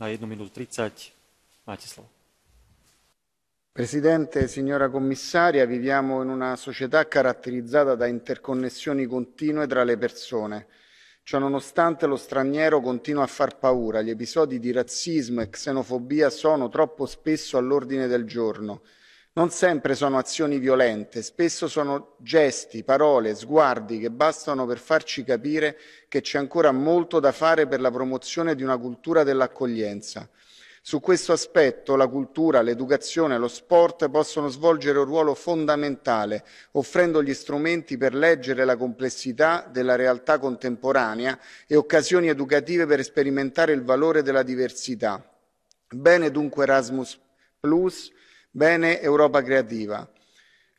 na 1 minútu 30. Máte slovo. Presidente, signora commissaria, viviamo in una società caratterizzata da interconnessioni continue tra le persone. Ciononostante lo straniero continua a far paura, gli episodi di razzismo e xenofobia sono troppo spesso all'ordine del giorno non sempre sono azioni violente, spesso sono gesti, parole, sguardi che bastano per farci capire che c'è ancora molto da fare per la promozione di una cultura dell'accoglienza. Su questo aspetto la cultura, l'educazione, lo sport possono svolgere un ruolo fondamentale, offrendo gli strumenti per leggere la complessità della realtà contemporanea e occasioni educative per sperimentare il valore della diversità. Bene dunque Erasmus Plus Bene Europa Creativa.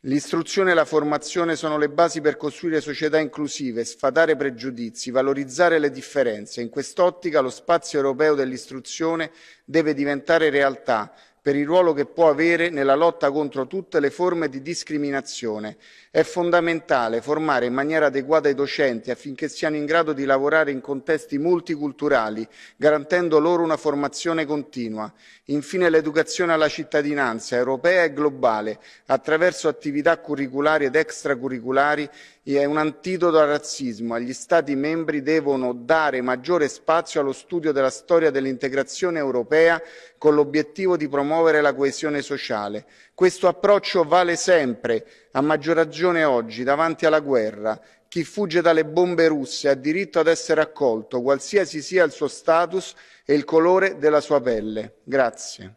L'istruzione e la formazione sono le basi per costruire società inclusive, sfatare pregiudizi, valorizzare le differenze. In quest'ottica lo spazio europeo dell'istruzione deve diventare realtà, per il ruolo che può avere nella lotta contro tutte le forme di discriminazione. È fondamentale formare in maniera adeguata i docenti affinché siano in grado di lavorare in contesti multiculturali, garantendo loro una formazione continua. Infine l'educazione alla cittadinanza europea e globale, attraverso attività curriculari ed extracurriculari, è un antidoto al razzismo. Agli Stati membri devono dare maggiore spazio allo studio della storia dell'integrazione europea con l'obiettivo di promuovere promuovere la coesione sociale. Questo approccio vale sempre, a maggior ragione oggi, davanti alla guerra. Chi fugge dalle bombe russe ha diritto ad essere accolto, qualsiasi sia il suo status e il colore della sua pelle. Grazie.